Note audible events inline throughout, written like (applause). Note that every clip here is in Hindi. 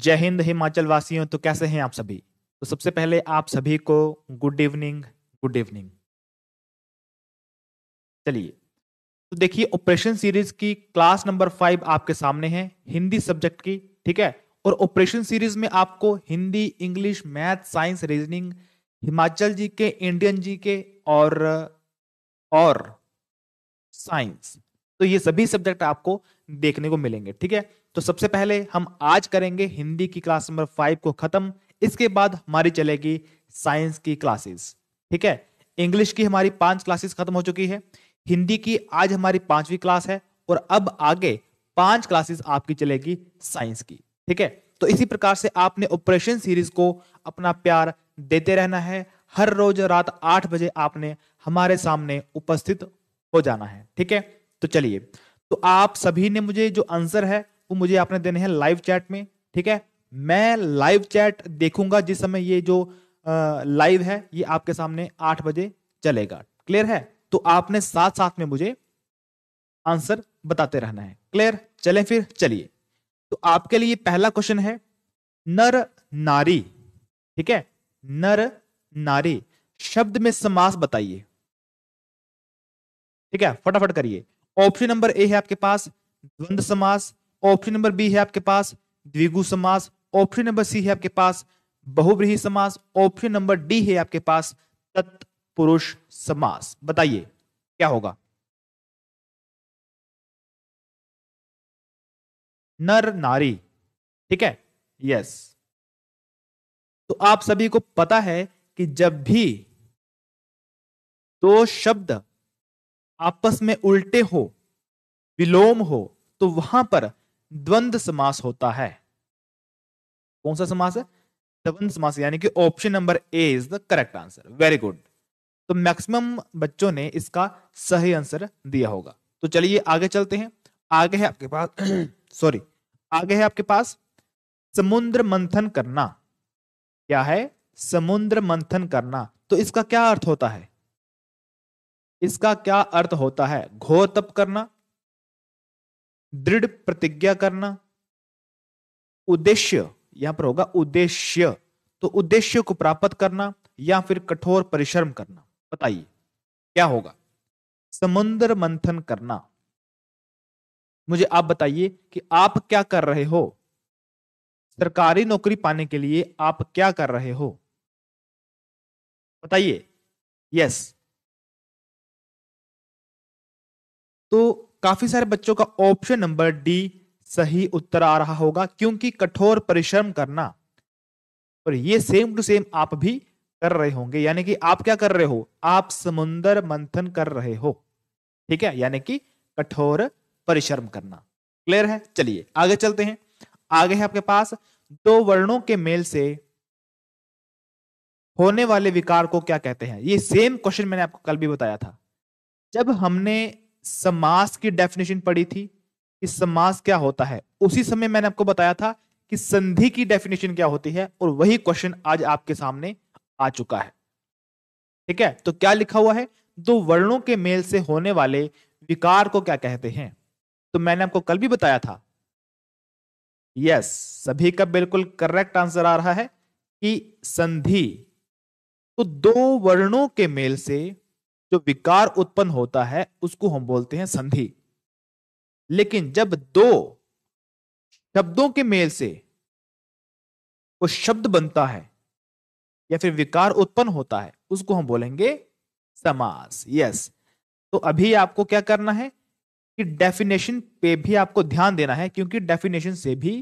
जय हिंद हिमाचल वासियों तो कैसे हैं आप सभी तो सबसे पहले आप सभी को गुड इवनिंग गुड इवनिंग चलिए तो देखिए ऑपरेशन सीरीज की क्लास नंबर फाइव आपके सामने है हिंदी सब्जेक्ट की ठीक है और ऑपरेशन सीरीज में आपको Hindi English math science reasoning Himachal G K Indian जी के और और साइंस तो ये सभी सब्जेक्ट आपको देखने को मिलेंगे ठीक है तो सबसे पहले हम आज करेंगे हिंदी की क्लास नंबर फाइव को खत्म इसके बाद हमारी चलेगी साइंस की क्लासेस ठीक है इंग्लिश की हमारी पांच क्लासेस खत्म हो चुकी है हिंदी की आज हमारी पांचवी क्लास है और अब आगे पांच क्लासेस आपकी चलेगी साइंस की ठीक है तो इसी प्रकार से आपने ऑपरेशन सीरीज को अपना प्यार देते रहना है हर रोज रात आठ बजे आपने हमारे सामने उपस्थित हो जाना है ठीक है तो चलिए तो आप सभी ने मुझे जो आंसर है वो मुझे आपने देने हैं लाइव चैट में ठीक है मैं लाइव चैट देखूंगा जिस समय ये जो लाइव है ये आपके सामने आठ बजे चलेगा क्लियर है तो आपने साथ साथ में मुझे आंसर बताते रहना है क्लियर चले फिर चलिए तो आपके लिए पहला क्वेश्चन है नर नारी ठीक है नर नारी शब्द में समास बताइए ठीक है फटाफट करिए ऑप्शन नंबर ए है आपके पास द्वंद समास ऑप्शन नंबर बी है आपके पास द्विगु समास ऑप्शन नंबर सी है आपके पास बहुब्रीही समास ऑप्शन नंबर डी है आपके पास तत्पुरुष समास बताइए क्या होगा नर नारी ठीक है यस तो आप सभी को पता है कि जब भी दो शब्द आपस में उल्टे हो विलोम हो तो वहां पर द्वंद समास होता है कौन सा समास है द्वंद समास यानी कि option number A is the correct answer very good तो मैक्सिमम बच्चों ने इसका सही आंसर दिया होगा तो चलिए आगे चलते हैं आगे है आपके पास सॉरी (clears throat) आगे है आपके पास समुद्र मंथन करना क्या है समुद्र मंथन करना तो इसका क्या अर्थ होता है इसका क्या अर्थ होता है घो तप करना दृढ़ प्रतिज्ञा करना उद्देश्य यहां पर होगा उद्देश्य तो उद्देश्य को प्राप्त करना या फिर कठोर परिश्रम करना बताइए क्या होगा समुद्र मंथन करना मुझे आप बताइए कि आप क्या कर रहे हो सरकारी नौकरी पाने के लिए आप क्या कर रहे हो बताइए यस तो काफी सारे बच्चों का ऑप्शन नंबर डी सही उत्तर आ रहा होगा क्योंकि कठोर परिश्रम करना और ये सेम टू सेम आप भी कर रहे होंगे यानी कि आप क्या कर रहे हो आप समुन्दर मंथन कर रहे हो ठीक है यानी कि कठोर परिश्रम करना क्लियर है चलिए आगे चलते हैं आगे है आपके पास दो वर्णों के मेल से होने वाले विकार को क्या कहते हैं ये सेम क्वेश्चन मैंने आपको कल भी बताया था जब हमने समास की डेफिनेशन पढ़ी थी कि समास क्या होता है उसी समय मैंने आपको बताया था कि संधि की डेफिनेशन क्या होती है और वही क्वेश्चन आज आपके सामने आ चुका है ठीक है तो क्या लिखा हुआ है दो वर्णों के मेल से होने वाले विकार को क्या कहते हैं तो मैंने आपको कल भी बताया था यस सभी का बिल्कुल करेक्ट आंसर आ रहा है कि संधि तो दो वर्णों के मेल से जो विकार उत्पन्न होता है उसको हम बोलते हैं संधि लेकिन जब दो शब्दों के मेल से वो शब्द बनता है या फिर विकार उत्पन्न होता है उसको हम बोलेंगे समास यस तो अभी आपको क्या करना है कि डेफिनेशन पे भी आपको ध्यान देना है क्योंकि डेफिनेशन से भी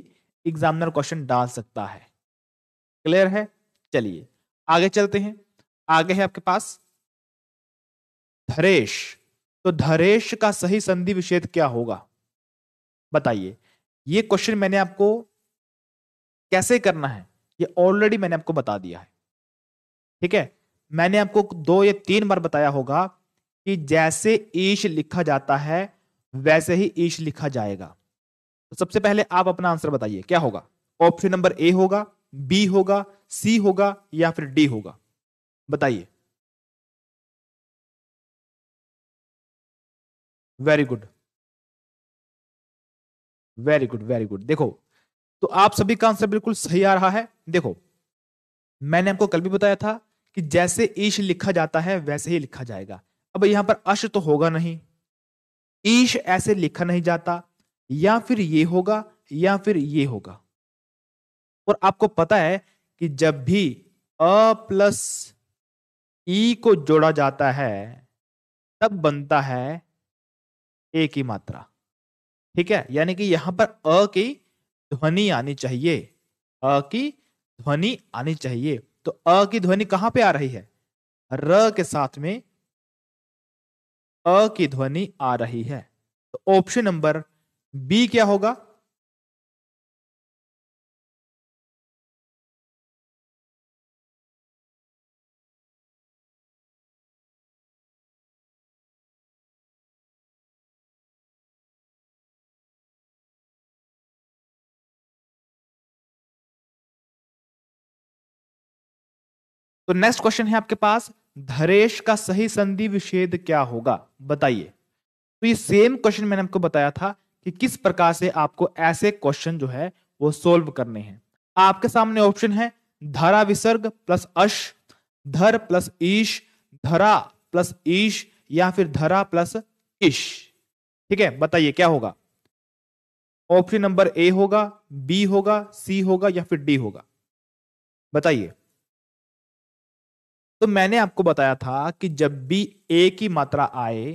एग्जामिनर क्वेश्चन डाल सकता है क्लियर है चलिए आगे चलते हैं आगे है आपके पास धरेश तो धरेश का सही संधि विषेद क्या होगा बताइए ये क्वेश्चन मैंने आपको कैसे करना है ये ऑलरेडी मैंने आपको बता दिया है ठीक है मैंने आपको दो या तीन बार बताया होगा कि जैसे ईश लिखा जाता है वैसे ही ईश लिखा जाएगा तो सबसे पहले आप अपना आंसर बताइए क्या होगा ऑप्शन नंबर ए होगा बी होगा सी होगा या फिर डी होगा बताइए very good very good very good देखो तो आप सभी का आंसर बिल्कुल सही आ रहा है देखो मैंने आपको कल भी बताया था कि जैसे ईश लिखा जाता है वैसे ही लिखा जाएगा अब यहां पर अश तो होगा नहीं ईश ऐसे लिखा नहीं जाता या फिर ये होगा या फिर ये होगा और आपको पता है कि जब भी अ प्लस ई को जोड़ा जाता है तब बनता है ए की मात्रा ठीक है यानी कि यहां पर अ की ध्वनि आनी चाहिए अ की ध्वनि आनी चाहिए तो अ की ध्वनि कहां पे आ रही है र के साथ में अ की ध्वनि आ रही है तो ऑप्शन नंबर बी क्या होगा तो नेक्स्ट क्वेश्चन है आपके पास धरेश का सही संधि विषेद क्या होगा बताइए तो ये सेम क्वेश्चन मैंने आपको बताया था कि किस प्रकार से आपको ऐसे क्वेश्चन जो है वो सोल्व करने हैं आपके सामने ऑप्शन है धरा विसर्ग प्लस अश धर प्लस ईश धरा प्लस ईश या फिर धरा प्लस ईश ठीक है बताइए क्या होगा ऑप्शन नंबर ए होगा बी होगा सी होगा या फिर डी होगा बताइए तो मैंने आपको बताया था कि जब भी ए की मात्रा आए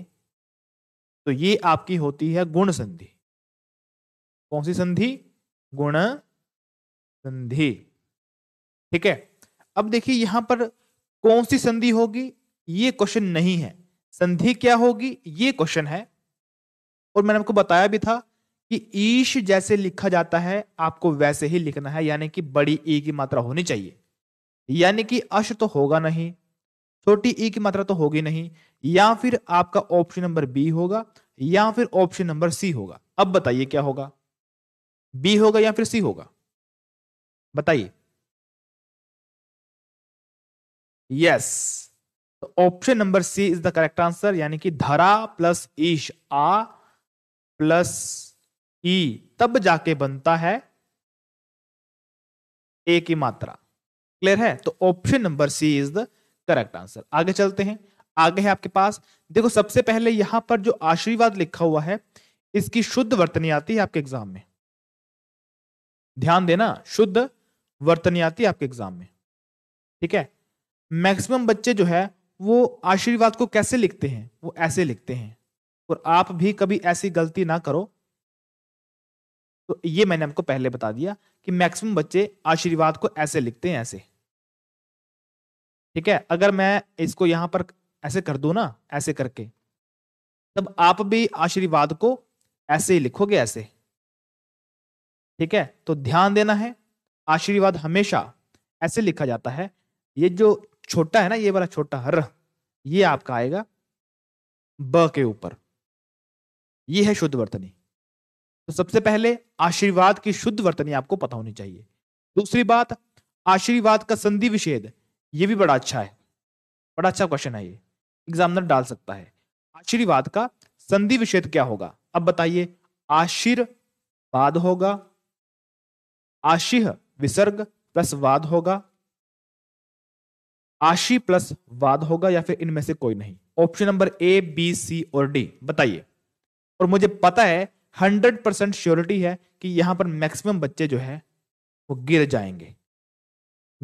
तो ये आपकी होती है गुण संधि कौन सी संधि गुण संधि ठीक है अब देखिए यहां पर कौन सी संधि होगी ये क्वेश्चन नहीं है संधि क्या होगी ये क्वेश्चन है और मैंने आपको बताया भी था कि ईश जैसे लिखा जाता है आपको वैसे ही लिखना है यानी कि बड़ी ई की मात्रा होनी चाहिए यानी कि अश तो होगा नहीं छोटी ई की मात्रा तो होगी नहीं या फिर आपका ऑप्शन नंबर बी होगा या फिर ऑप्शन नंबर सी होगा अब बताइए क्या होगा बी होगा या फिर सी होगा बताइए yes option number C is the correct answer यानी कि धरा प्लस ईश आ प्लस ई तब जाके बनता है ए की मात्रा क्लियर है तो option number C is the correct answer आगे चलते हैं आगे है आपके पास देखो सबसे पहले यहां पर जो आशीर्वाद लिखा हुआ है इसकी शुद्ध वर्तनी आती है आपके एग्जाम में ध्यान देना शुद्ध वर्तनी आती है आपके एग्जाम में ठीक है मैक्सिमम बच्चे जो है वो आशीर्वाद को कैसे लिखते हैं वो ऐसे लिखते हैं और आप भी कभी ऐसी गलती ना करो तो ये मैंने आपको पहले बता दिया कि मैक्सिमम बच्चे आशीर्वाद को ऐसे लिखते हैं ऐसे ठीक है अगर मैं इसको यहां पर ऐसे कर दू ना ऐसे करके तब आप भी आशीर्वाद को ऐसे ही लिखोगे ऐसे ठीक है तो ध्यान देना है आशीर्वाद हमेशा ऐसे लिखा जाता है ये जो छोटा है ना ये वाला छोटा हर ये आपका आएगा ब के ऊपर ये है शुद्ध वर्तनी तो सबसे पहले आशीर्वाद की शुद्ध वर्तनी आपको पता होनी चाहिए दूसरी बात आशीर्वाद का संधि विषेद ये भी बड़ा अच्छा है बड़ा अच्छा क्वेश्चन है ये एग्जामिनर डाल सकता है आशीर्वाद का संधि विषेद क्या होगा अब बताइए आशीर्वाद होगा आशीह विसर्ग प्लस वाद होगा आशी प्लस वाद होगा या फिर इनमें से कोई नहीं option number A B C और डी बताइए और मुझे पता है हंड्रेड परसेंट श्योरिटी है कि यहां पर मैक्सिमम बच्चे जो है वो गिर जाएंगे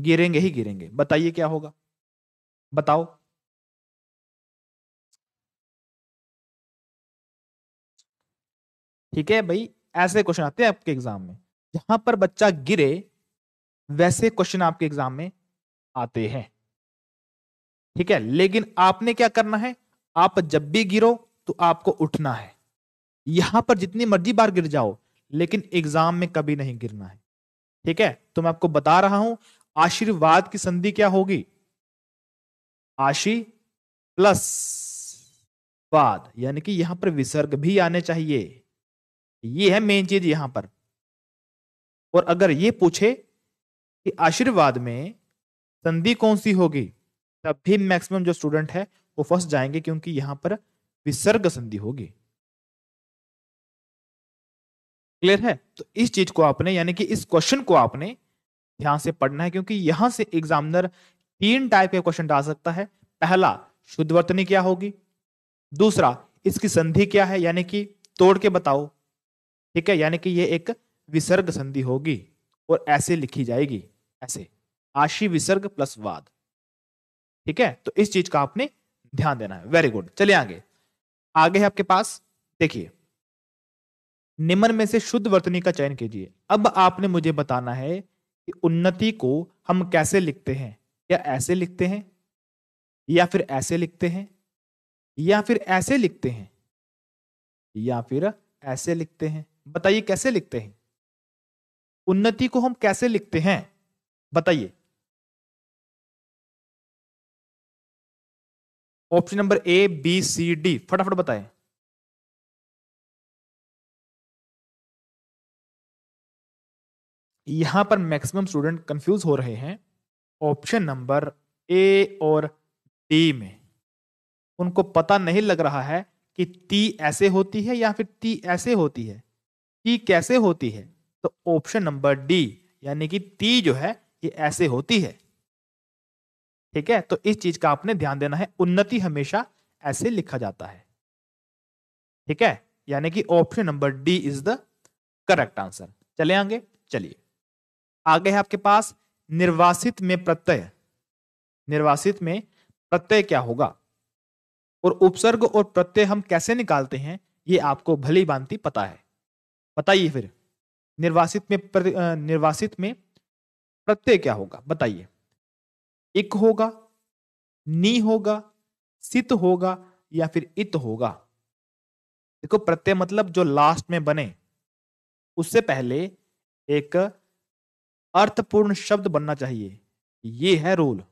गिरेंगे ही गिरेंगे बताइए क्या होगा बताओ ठीक है भाई ऐसे क्वेश्चन आते हैं आपके एग्जाम में जहां पर बच्चा गिरे वैसे क्वेश्चन आपके एग्जाम में आते हैं ठीक है लेकिन आपने क्या करना है आप जब भी गिरो तो आपको उठना है यहां पर जितनी मर्जी बार गिर जाओ लेकिन एग्जाम में कभी नहीं गिरना है ठीक है तो मैं आपको बता रहा हूं आशीर्वाद की संधि क्या होगी आशी प्लस वाद यानी कि यहां पर विसर्ग भी आने चाहिए ये है मेन चीज यहां पर और अगर ये पूछे कि आशीर्वाद में संधि कौन सी होगी तब भी मैक्सिमम जो स्टूडेंट है वो फंस जाएंगे क्योंकि यहां पर विसर्ग संधि होगी क्लियर है तो इस चीज को आपने यानी कि इस क्वेश्चन को आपने ध्यान से पढ़ना है क्योंकि यहां से एग्जामिनर तीन टाइप के क्वेश्चन डाल सकता है पहला शुद्ध वर्तनी क्या होगी दूसरा इसकी संधि क्या है यानी कि तोड़ के बताओ ठीक है यानी कि यह एक विसर्ग संधि होगी और ऐसे लिखी जाएगी ऐसे आशी विसर्ग प्लस वाद ठीक है तो इस चीज का आपने ध्यान देना है वेरी गुड चलिए आगे आगे है आपके पास देखिए निम्न में से शुद्ध वर्तनी का चयन कीजिए अब आपने मुझे बताना है कि उन्नति को हम कैसे लिखते हैं या ऐसे लिखते हैं या फिर ऐसे लिखते हैं या फिर ऐसे लिखते हैं या फिर ऐसे लिखते हैं बताइए कैसे लिखते हैं उन्नति को हम कैसे लिखते हैं बताइए option number A B C D फटाफट बताएं यहाँ पर मैक्सिमम स्टूडेंट कंफ्यूज हो रहे हैं ऑप्शन नंबर ए और डी में उनको पता नहीं लग रहा है कि टी ऐसे होती है या फिर टी ऐसे होती है टी कैसे होती है तो ऑप्शन नंबर डी यानी कि टी जो है ये ऐसे होती है ठीक है तो इस चीज का आपने ध्यान देना है उन्नति हमेशा ऐसे लिखा जाता है ठीक है यानी कि option number D is the correct answer चले आगे चलिए आगे है आपके पास निर्वासित में प्रत्यय निर्वासित में प्रत्यय क्या होगा और उपसर्ग और प्रत्यय हम कैसे निकालते हैं ये आपको भली भांति पता है बताइए फिर निर्वासित में प्र, निर्वासित में प्रत्यय क्या होगा बताइए इक होगा नी होगा सित होगा या फिर इत होगा देखो प्रत्यय मतलब जो लास्ट में बने उससे पहले एक अर्थपूर्ण शब्द बनना चाहिए ये है रूल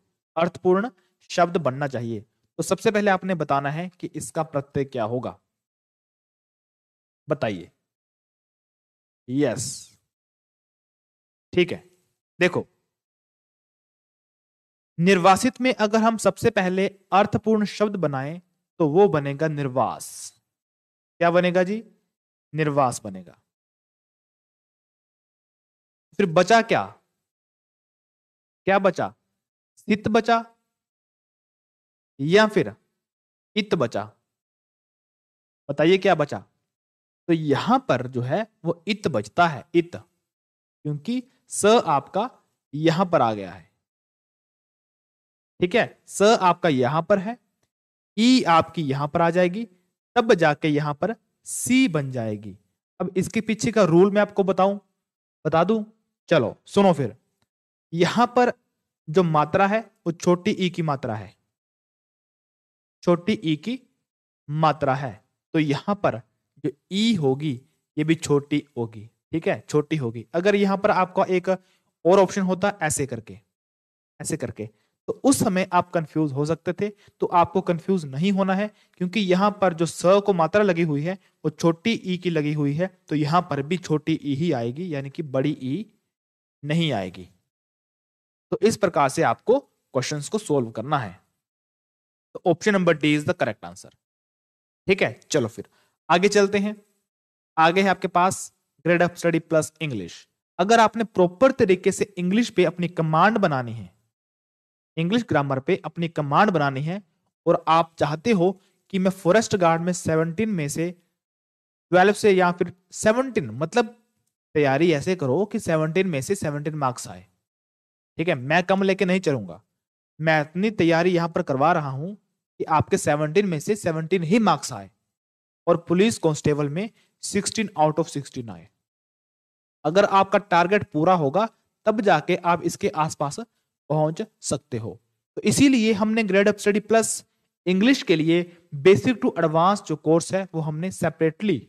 अर्थपूर्ण शब्द बनना चाहिए तो सबसे पहले आपने बताना है कि इसका प्रत्यय क्या होगा बताइए यस ठीक है देखो निर्वासित में अगर हम सबसे पहले अर्थपूर्ण शब्द बनाएं तो वो बनेगा निर्वास क्या बनेगा जी निर्वास बनेगा फिर बचा क्या क्या बचा स्थित बचा या फिर इत बचा बताइए क्या बचा तो यहां पर जो है वो इत बचता है इत क्योंकि स आपका यहां पर आ गया है ठीक है स आपका यहां पर है ई आपकी यहां पर आ जाएगी तब जाके यहां पर सी बन जाएगी अब इसके पीछे का रूल मैं आपको बताऊं बता दूं चलो सुनो फिर यहां पर जो मात्रा है वो छोटी ई की मात्रा है छोटी ई की मात्रा है तो यहां पर जो ई होगी ये भी छोटी होगी ठीक है छोटी होगी अगर यहां पर आपका एक और ऑप्शन होता ऐसे करके ऐसे करके तो उस समय आप कंफ्यूज हो सकते थे तो आपको कंफ्यूज नहीं होना है क्योंकि यहां पर जो स को मात्रा लगी हुई है वो छोटी ई की लगी हुई है तो यहां पर भी छोटी ई ही आएगी यानी कि बड़ी ई नहीं आएगी तो इस प्रकार से आपको क्वेश्चंस को सोल्व करना है तो option number D is the correct answer ठीक है चलो फिर आगे चलते हैं आगे है आपके पास grade of study plus English अगर आपने प्रॉपर तरीके से इंग्लिश पे अपनी कमांड बनानी है इंग्लिश ग्रामर पे अपनी कमांड बनानी है और आप चाहते हो कि मैं फॉरेस्ट गार्ड में 17 में से 12 से या फिर 17 मतलब तैयारी ऐसे करो कि सेवनटीन में से सेवनटीन मार्क्स आए ठीक है मैं कम लेके नहीं चलूंगा मैं इतनी तैयारी यहाँ पर करवा रहा हूँ कि आपके सेवनटीन में से सेवनटीन ही मार्क्स आए और पुलिस कांस्टेबल में सिक्सटीन आउट ऑफ सिक्सटीन आए अगर आपका टारगेट पूरा होगा तब जाके आप इसके आसपास पहुंच सकते हो तो इसीलिए हमने grade up study plus English के लिए बेसिक टू एडवांस जो कोर्स है वो हमने सेपरेटली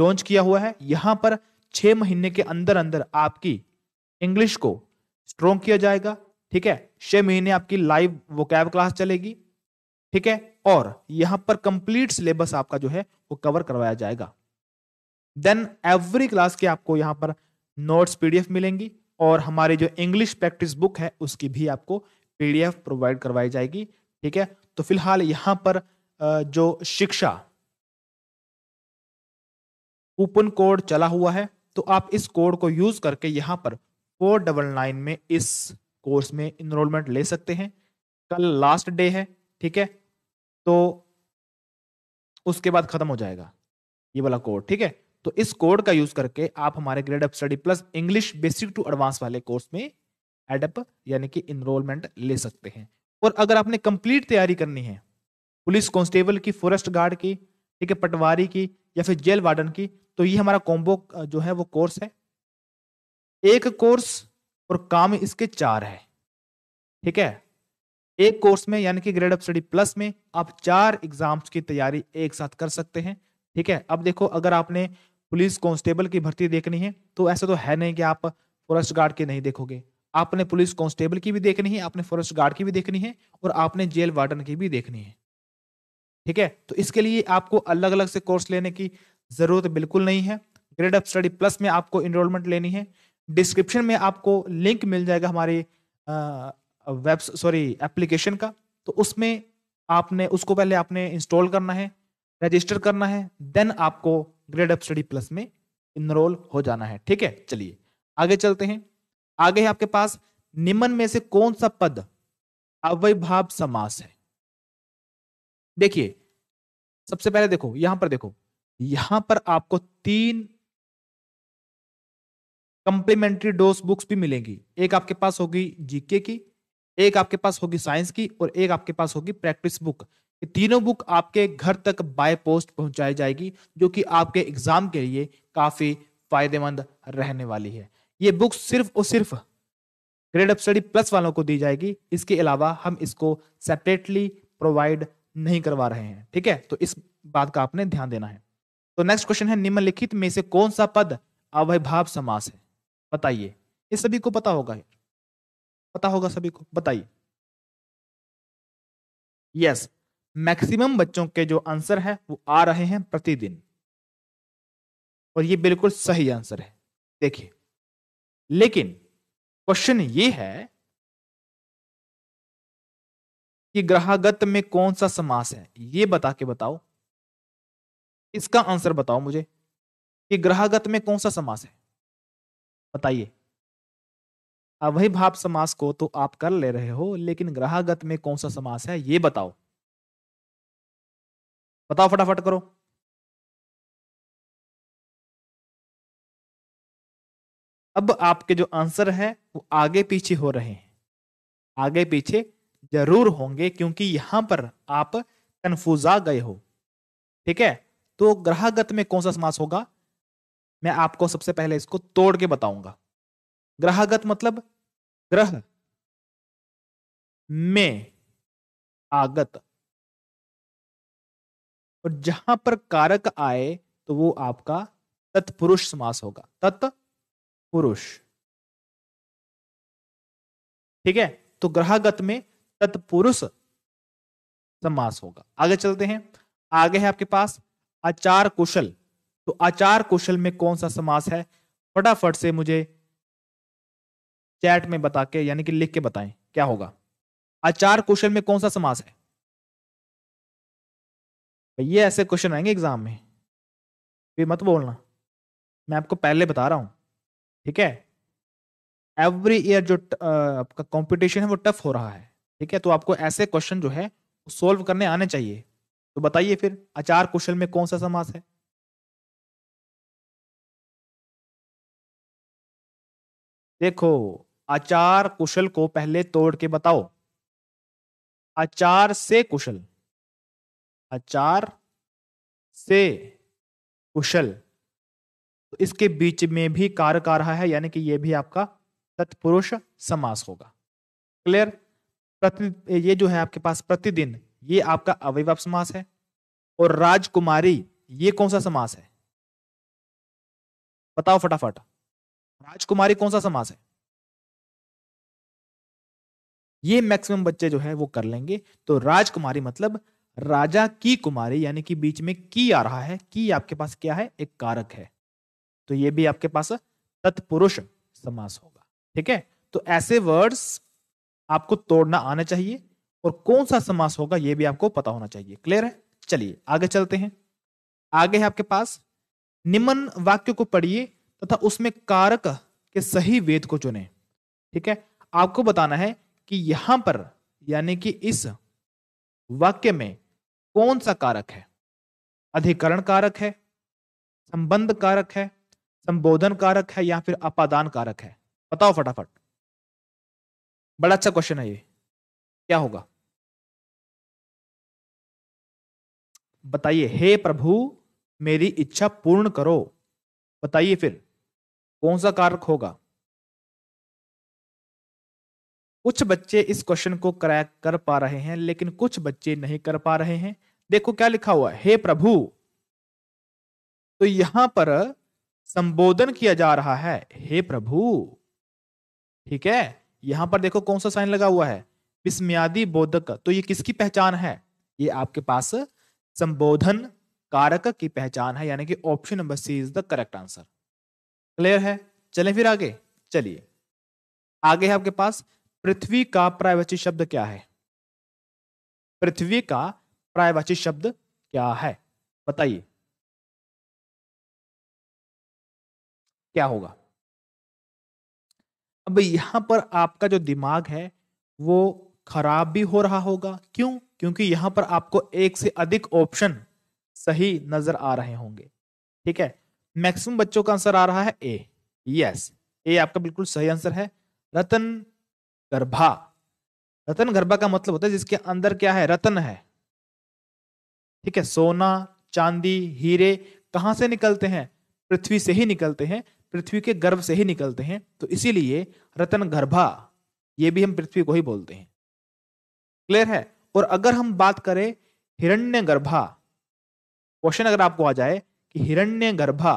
लॉन्च किया हुआ है यहाँ पर छह महीने के अंदर अंदर आपकी इंग्लिश को स्ट्रोंग किया जाएगा ठीक है छह महीने आपकी लाइव कैब क्लास चलेगी ठीक है और यहाँ पर कंप्लीट सिलेबस आपका जो है वो कवर करवाया जाएगा देन एवरी क्लास के आपको यहाँ पर नोट्स पीडीएफ मिलेंगी और हमारी जो इंग्लिश प्रैक्टिस बुक है उसकी भी आपको पीडीएफ प्रोवाइड करवाई जाएगी ठीक है तो फिलहाल यहाँ पर जो शिक्षा कूपन कोड चला हुआ है तो आप इस कोड को यूज करके यहाँ पर फोर डबल नाइन में इस कोर्स में इनरोलमेंट ले सकते हैं कल लास्ट डे है ठीक है तो उसके बाद खत्म हो जाएगा ये वाला कोड ठीक है तो इस कोड का यूज करके आप हमारे grade up study plus English basic to advance वाले कोर्स में एडअप यानी कि इनरोलमेंट ले सकते हैं और अगर आपने कंप्लीट तैयारी करनी है पुलिस कांस्टेबल की फॉरेस्ट गार्ड की ठीक है पटवारी की या फिर जेल वार्डन की तो ये हमारा कॉम्बो जो है वो कोर्स है एक कोर्स और काम इसके चार है ठीक है एक कोर्स में यानी कि ग्रेड ऑफ स्टडी प्लस में आप चार एग्जाम्स की तैयारी एक साथ कर सकते हैं ठीक है अब देखो अगर आपने पुलिस कांस्टेबल की भर्ती देखनी है तो ऐसा तो है नहीं कि आप फॉरेस्ट गार्ड के नहीं देखोगे आपने पुलिस कांस्टेबल की भी देखनी है आपने फॉरेस्ट गार्ड की भी देखनी है और आपने जेल वार्डन की भी देखनी है ठीक है तो इसके लिए आपको अलग अलग से कोर्स लेने की जरूरत बिल्कुल नहीं है ग्रेड अप स्टडी प्लस में आपको इनरोलमेंट लेनी है डिस्क्रिप्शन में आपको लिंक मिल जाएगा हमारे वेब सॉरी एप्लीकेशन का तो उसमें आपने उसको पहले आपने इंस्टॉल करना है रजिस्टर करना है देन आपको ग्रेड अप स्टडी प्लस में इनरोल हो जाना है ठीक है चलिए आगे चलते हैं आगे है आपके पास निम्न में से कौन सा पद अव्यभाव समास है देखिए सबसे पहले देखो यहां पर देखो यहां पर आपको तीन कंप्लीमेंट्री डोज बुक्स भी मिलेंगी एक आपके पास होगी जीके की एक आपके पास होगी साइंस की और एक आपके पास होगी प्रैक्टिस बुक तीनों बुक आपके घर तक बाय पोस्ट पहुंचाई जाएगी जो कि आपके एग्जाम के लिए काफी फायदेमंद रहने वाली है ये बुक सिर्फ और सिर्फ ग्रेड अप स्टडी प्लस वालों को दी जाएगी इसके अलावा हम इसको सेपरेटली प्रोवाइड नहीं करवा रहे हैं ठीक है तो इस बात का आपने ध्यान देना है तो नेक्स्ट क्वेश्चन है निम्नलिखित में से कौन सा पद अवैभाव समास है बताइए ये सभी को पता होगा पता होगा सभी को बताइए यस मैक्सिमम बच्चों के जो आंसर है वो आ रहे हैं प्रतिदिन और ये बिल्कुल सही आंसर है देखिए लेकिन क्वेश्चन ये है कि ग्रहागत में कौन सा समास है ये बता के बताओ इसका आंसर बताओ मुझे कि ग्रहागत में कौन सा समास है बताइए अवय भाव समास को तो आप कर ले रहे हो लेकिन ग्रहागत में कौन सा समास है ये बताओ बताओ फटाफट करो अब आपके जो आंसर है वो आगे पीछे हो रहे हैं आगे पीछे जरूर होंगे क्योंकि यहां पर आप कन्फ्यूजा गए हो ठीक है तो ग्रहगत में कौन सा समास होगा मैं आपको सबसे पहले इसको तोड़ के बताऊंगा ग्रहगत मतलब ग्रह में आगत और जहां पर कारक आए तो वो आपका तत्पुरुष समास होगा तत्पुरुष ठीक है तो ग्रहगत में तत्पुरुष समास होगा आगे चलते हैं आगे है आपके पास आचार कुशल तो आचार कुशल में कौन सा समास है फटाफट से मुझे चैट में बता के यानी कि लिख के बताएं क्या होगा आचार कुशल में कौन सा समास है ये ऐसे क्वेश्चन आएंगे एग्जाम में भी मत बोलना मैं आपको पहले बता रहा हूं ठीक है एवरी ईयर जो आपका कंपटीशन है वो टफ हो रहा है ठीक है तो आपको ऐसे क्वेश्चन जो है सोल्व करने आने चाहिए तो बताइए फिर आचार कुशल में कौन सा समास है देखो आचार कुशल को पहले तोड़ के बताओ आचार से कुशल आचार से कुशल तो इसके बीच में भी कार्य कर रहा है यानी कि यह भी आपका तत्पुरुष समास होगा क्लियर प्रति ये जो है आपके पास प्रतिदिन ये आपका अवैव समास है और राजकुमारी ये कौन सा समास है बताओ फटाफट राजकुमारी कौन सा समास है ये मैक्सिमम बच्चे जो है वो कर लेंगे तो राजकुमारी मतलब राजा की कुमारी यानी कि बीच में की आ रहा है की आपके पास क्या है एक कारक है तो ये भी आपके पास तत्पुरुष समास होगा ठीक है तो ऐसे वर्ड्स आपको तोड़ना आना चाहिए और कौन सा समास होगा ये भी आपको पता होना चाहिए क्लियर है चलिए आगे चलते हैं आगे है आपके पास निम्न वाक्य को पढ़िए तथा उसमें कारक के सही वेद को चुने ठीक है आपको बताना है कि यहां पर यानी कि इस वाक्य में कौन सा कारक है अधिकरण कारक है संबंध कारक है संबोधन कारक है या फिर अपादान कारक है बताओ फटाफट बड़ा अच्छा क्वेश्चन है ये क्या होगा बताइए हे प्रभु मेरी इच्छा पूर्ण करो बताइए फिर कौन सा कारक होगा कुछ बच्चे इस क्वेश्चन को क्रैक कर पा रहे हैं लेकिन कुछ बच्चे नहीं कर पा रहे हैं देखो क्या लिखा हुआ है हे प्रभु तो यहां पर संबोधन किया जा रहा है हे प्रभु ठीक है यहां पर देखो कौन सा साइन लगा हुआ है विस्म्यादि बोधक तो ये किसकी पहचान है ये आपके पास संबोधन कारक की पहचान है यानी कि option number C is the correct answer clear है चले फिर आगे चलिए आगे है आपके पास पृथ्वी का प्रायवाची शब्द क्या है पृथ्वी का प्रायवाची शब्द क्या है बताइए क्या होगा अब यहाँ पर आपका जो दिमाग है वो खराब भी हो रहा होगा क्यों क्योंकि यहाँ पर आपको एक से अधिक ऑप्शन सही नजर आ रहे होंगे ठीक है मैक्सिमम बच्चों का आंसर आ रहा है ए यस ए आपका बिल्कुल सही आंसर है रतन गर्भा रतन गर्भा का मतलब होता है जिसके अंदर क्या है रतन है ठीक है सोना चांदी हीरे कहां से निकलते हैं पृथ्वी से ही निकलते हैं पृथ्वी के गर्भ से ही निकलते हैं तो इसीलिए रतन गर्भा ये भी हम पृथ्वी को ही बोलते हैं क्लियर है और अगर हम बात करें हिरण्य गर्भा क्वेश्चन अगर आपको आ जाए कि हिरण्य गर्भा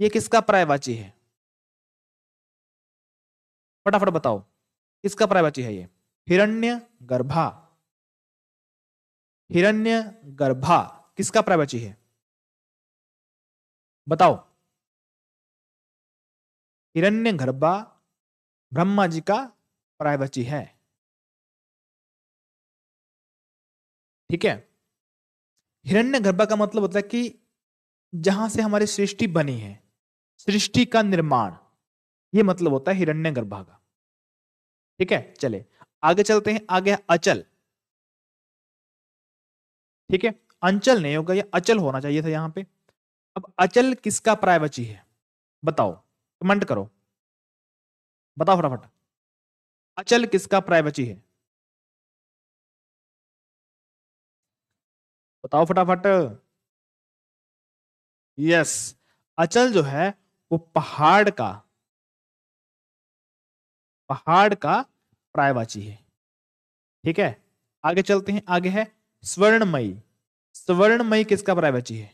ये किसका प्रायवाची है फटाफट बताओ किसका प्रायवाची है ये हिरण्य गर्भा हिरण्य गर्भा किसका प्रायवाची है बताओ हिरण्य गर्भा ब्रह्मा जी का प्रायवची है ठीक है हिरण्य गर्भा का मतलब होता है कि जहां से हमारी सृष्टि बनी है सृष्टि का निर्माण ये मतलब होता है हिरण्य गर्भा का ठीक है चले आगे चलते हैं आगे अचल ठीक है अंचल नहीं होगा या अचल होना चाहिए था यहां पे अब अचल किसका प्रायवची है बताओ कमेंट करो बताओ फटाफट अचल किसका प्राइवेची है बताओ फटाफट यस अचल जो है वो पहाड़ का पहाड़ का प्रायवाची है ठीक है आगे चलते हैं आगे है स्वर्णमयी स्वर्णमयी किसका प्रायवाची है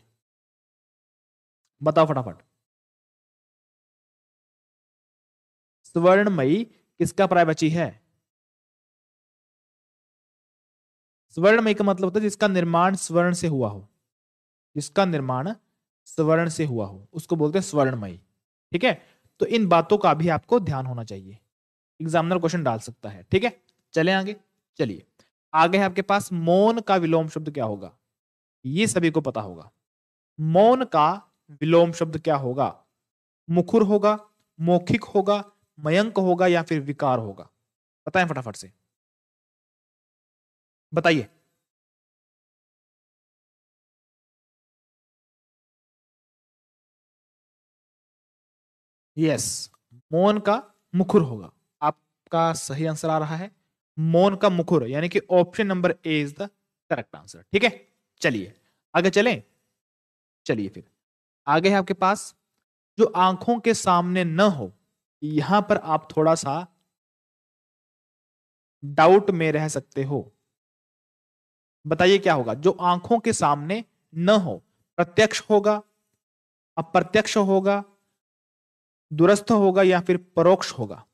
बताओ फटाफट स्वर्णमयी किसका प्रायवची है स्वर्णमय का मतलब होता है जिसका निर्माण स्वर्ण से हुआ हो जिसका निर्माण स्वर्ण से हुआ हो उसको बोलते हैं स्वर्णमयी ठीक है तो इन बातों का भी आपको ध्यान होना चाहिए एग्जामिनर क्वेश्चन डाल सकता है ठीक है चले आगे चलिए आगे आपके पास मौन का विलोम शब्द क्या होगा ये सभी को पता होगा मौन का विलोम शब्द क्या होगा मुखुर होगा मौखिक होगा मयंक होगा या फिर विकार होगा बताएं फटाफट से बताइए यस मौन का मुखुर होगा आपका सही आंसर आ रहा है मौन का मुखुर यानी कि option number A is the correct answer ठीक है चलिए आगे चलें चलिए फिर आगे है आपके पास जो आंखों के सामने न हो यहां पर आप थोड़ा सा डाउट में रह सकते हो बताइए क्या होगा जो आंखों के सामने न हो प्रत्यक्ष होगा अप्रत्यक्ष होगा दुरस्थ होगा या फिर परोक्ष होगा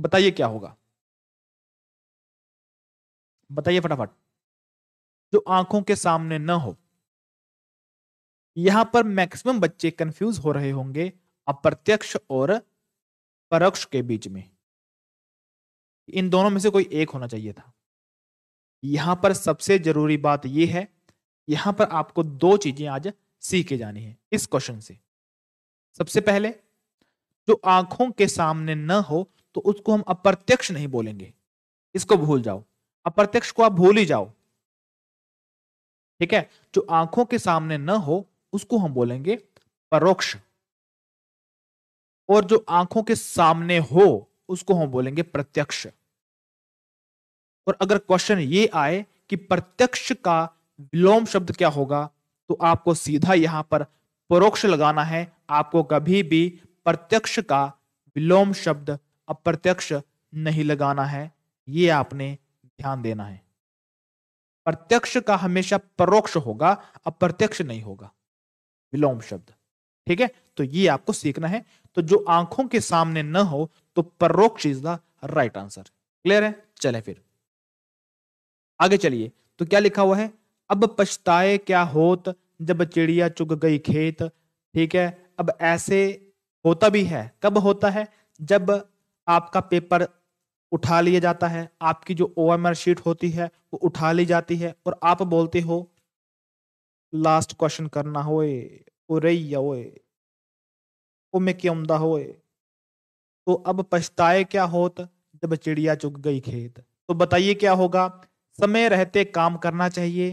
बताइए क्या होगा बताइए फटाफट जो आंखों के सामने न हो यहां पर मैक्सिमम बच्चे कंफ्यूज हो रहे होंगे अप्रत्यक्ष और परोक्ष के बीच में इन दोनों में से कोई एक होना चाहिए था यहां पर सबसे जरूरी बात यह है यहां पर आपको दो चीजें आज सीखे जानी है इस क्वेश्चन से सबसे पहले जो आंखों के सामने न हो तो उसको हम अप्रत्यक्ष नहीं बोलेंगे इसको भूल जाओ अप्रत्यक्ष को आप भूल ही जाओ ठीक है जो आंखों के सामने न हो उसको हम बोलेंगे परोक्ष और जो आंखों के सामने हो उसको हम बोलेंगे प्रत्यक्ष और अगर क्वेश्चन ये आए कि प्रत्यक्ष का विलोम शब्द क्या होगा तो आपको सीधा यहां पर परोक्ष लगाना है आपको कभी भी प्रत्यक्ष का विलोम शब्द अप्रत्यक्ष नहीं लगाना है ये आपने ध्यान देना है प्रत्यक्ष का हमेशा परोक्ष होगा अप्रत्यक्ष नहीं होगा विलोम शब्द ठीक है तो ये आपको सीखना है तो जो आंखों के सामने न हो तो परोक्ष is the right answer clear है चले फिर आगे चलिए तो क्या लिखा हुआ है अब पछताए क्या होत जब चिड़िया चुग गई खेत ठीक है अब ऐसे होता भी है कब होता है जब आपका पेपर उठा लिया जाता है आपकी जो ओ एम आर शीट होती है वो उठा ली जाती है और आप बोलते हो लास्ट क्वेश्चन करना हो उरैया ओए में के उमदा होए तो अब पछताए क्या होत जब चिड़िया चुग गई खेत तो बताइए क्या होगा समय रहते काम करना चाहिए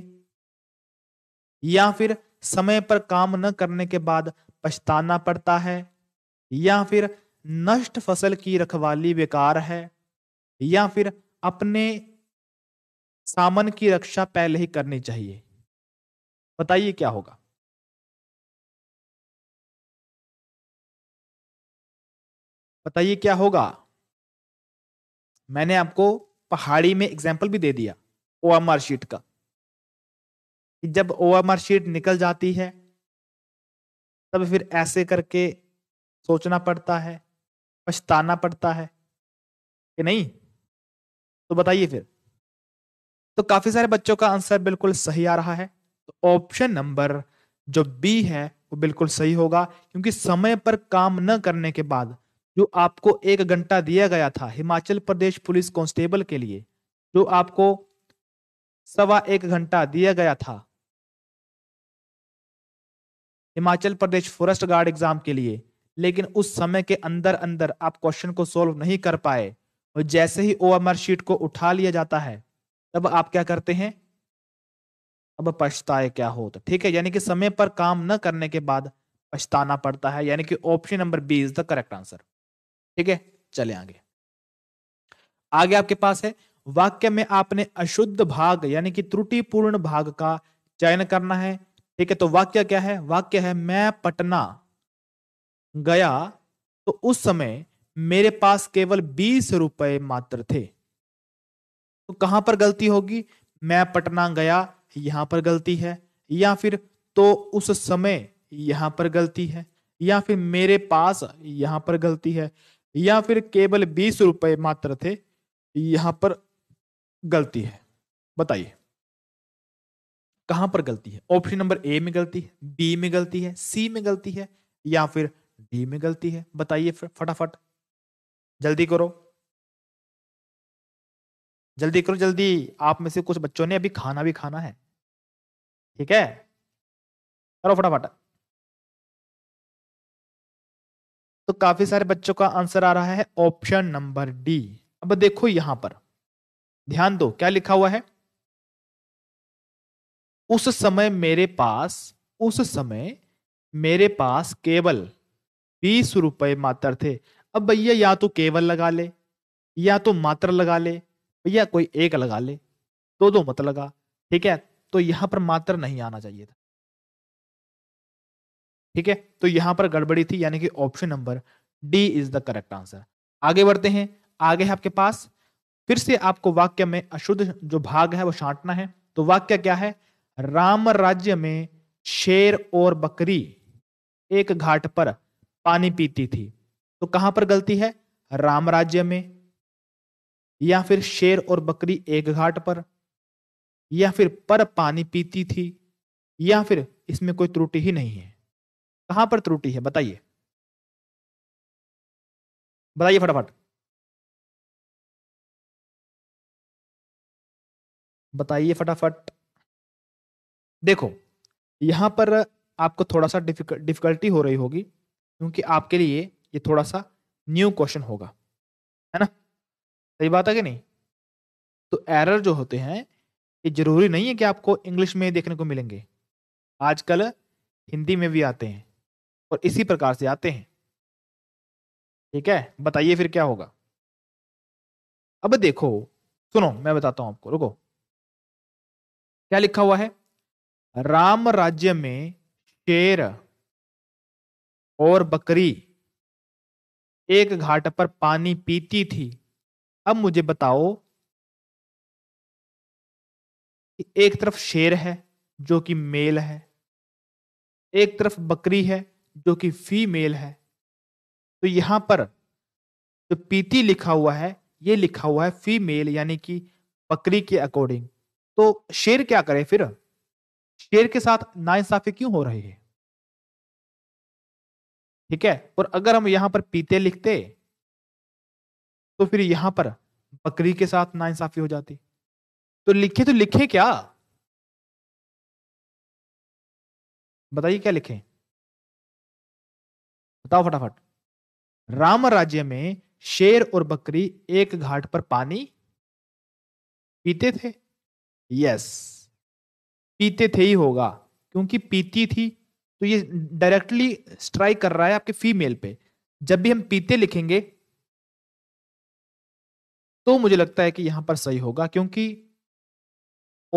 या फिर समय पर काम न करने के बाद पछताना पड़ता है या फिर नष्ट फसल की रखवाली बेकार है या फिर अपने सामान की रक्षा पहले ही करनी चाहिए बताइए क्या होगा बताइए क्या होगा मैंने आपको पहाड़ी में एग्जाम्पल भी दे दिया ओ एम आर शीट का कि जब ओ एम आर शीट निकल जाती है तब फिर ऐसे करके सोचना पड़ता है पछताना पड़ता है कि नहीं तो बताइए फिर तो काफी सारे बच्चों का आंसर बिल्कुल सही आ रहा है तो ऑप्शन नंबर जो बी है वो बिल्कुल सही होगा क्योंकि समय पर काम न करने के बाद जो आपको एक घंटा दिया गया था हिमाचल प्रदेश पुलिस कांस्टेबल के लिए जो आपको सवा एक घंटा दिया गया था Himachal Pradesh forest guard exam के लिए लेकिन उस समय के अंदर अंदर आप क्वेश्चन को सॉल्व नहीं कर पाए और जैसे ही ओ शीट को उठा लिया जाता है तब आप क्या करते हैं अब पछताए क्या हो तो ठीक है यानी कि समय पर काम न करने के बाद पछताना पड़ता है यानी कि option number B is the correct answer ठीक है चले आगे आगे आपके पास है वाक्य में आपने अशुद्ध भाग यानी कि त्रुटिपूर्ण भाग का चयन करना है ठीक है तो वाक्य क्या है वाक्य है मैं पटना गया तो उस समय मेरे पास केवल बीस रुपए मात्र थे तो कहां पर गलती होगी मैं पटना गया यहां पर गलती है या फिर तो उस समय यहां पर गलती है या फिर मेरे पास यहां पर गलती है या फिर केवल बीस रुपए मात्र थे यहां पर गलती है बताइए कहां पर गलती है ऑप्शन नंबर ए में गलती है बी में गलती है सी में गलती है या फिर डी में गलती है बताइए फटाफट जल्दी करो जल्दी करो जल्दी आप में से कुछ बच्चों ने अभी खाना भी खाना है ठीक है करो फटाफट तो काफी सारे बच्चों का आंसर आ रहा है ऑप्शन नंबर डी अब देखो यहां पर ध्यान दो क्या लिखा हुआ है उस समय मेरे पास उस समय मेरे पास केवल बीस रुपए मात्र थे अब भैया या तो केवल लगा ले या तो मात्र लगा ले भैया कोई एक लगा ले दो दो मत लगा ठीक है तो यहां पर मात्र नहीं आना चाहिए था ठीक है तो यहां पर गड़बड़ी थी यानी कि option number D is the correct answer आगे बढ़ते हैं आगे है आपके पास फिर से आपको वाक्य में अशुद्ध जो भाग है वो छांटना है तो वाक्य क्या है राम राज्य में शेर और बकरी एक घाट पर पानी पीती थी तो कहां पर गलती है राम राज्य में या फिर शेर और बकरी एक घाट पर या फिर पर पानी पीती थी या फिर इसमें कोई त्रुटि ही नहीं है कहां पर त्रुटि है बताइए बताइए फटाफट बताइए फटाफट देखो यहां पर आपको थोड़ा सा डिफिकल्टी हो रही होगी क्योंकि आपके लिए ये थोड़ा सा न्यू क्वेश्चन होगा है ना सही बात है कि नहीं तो एरर जो होते हैं ये जरूरी नहीं है कि आपको इंग्लिश में देखने को मिलेंगे आजकल हिंदी में भी आते हैं और इसी प्रकार से आते हैं ठीक है बताइए फिर क्या होगा अब देखो सुनो मैं बताता हूं आपको रुको क्या लिखा हुआ है राम राज्य में शेर और बकरी एक घाट पर पानी पीती थी अब मुझे बताओ कि एक तरफ शेर है जो कि मेल है एक तरफ बकरी है जो कि फीमेल है तो यहां पर जो पीती लिखा हुआ है ये लिखा हुआ है फीमेल यानी कि बकरी के अकॉर्डिंग तो शेर क्या करे फिर शेर के साथ नाइंसाफी क्यों हो रही है ठीक है और अगर हम यहां पर पीते लिखते तो फिर यहां पर बकरी के साथ नाइंसाफी हो जाती तो लिखे तो लिखे क्या बताइए क्या लिखें बताओ फटाफट राम राज्य में शेर और बकरी एक घाट पर पानी पीते थे यस पीते थे ही होगा क्योंकि पीती थी तो ये डायरेक्टली स्ट्राइक कर रहा है आपके फीमेल पे जब भी हम पीते लिखेंगे तो मुझे लगता है कि यहां पर सही होगा क्योंकि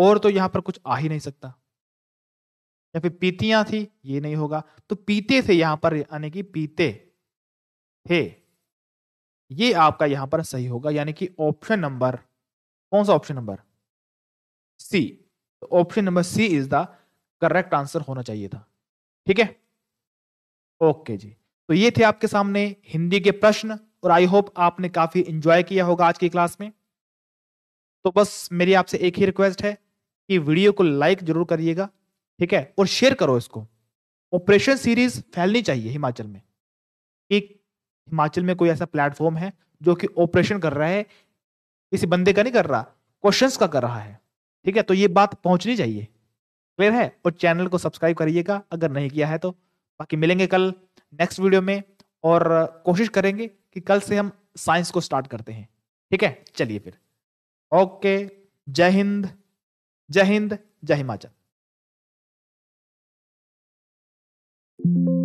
और तो यहां पर कुछ आ ही नहीं सकता या फिर पीतियां थी ये नहीं होगा तो पीते थे यहां पर यानी कि पीते हे ये आपका यहां पर सही होगा यानी कि ऑप्शन नंबर कौन सा option number C option number C is the correct answer होना चाहिए था ठीक है ओके जी तो ये थे आपके सामने हिंदी के प्रश्न और आई होप आपने काफी इंजॉय किया होगा आज की क्लास में तो बस मेरी आपसे एक ही रिक्वेस्ट है कि वीडियो को लाइक जरूर करिएगा ठीक है और शेयर करो इसको ऑपरेशन सीरीज फैलनी चाहिए हिमाचल में एक हिमाचल में कोई ऐसा प्लेटफॉर्म है जो कि ऑपरेशन कर रहा है किसी बंदे का नहीं कर रहा क्वेश्चंस का कर रहा है ठीक है तो ये बात पहुंचनी चाहिए क्लियर है और चैनल को सब्सक्राइब करिएगा अगर नहीं किया है तो बाकी मिलेंगे कल नेक्स्ट वीडियो में और कोशिश करेंगे कि कल से हम साइंस को स्टार्ट करते हैं ठीक है चलिए फिर ओके जय हिंद जय हिंद जय हिमाचल thank you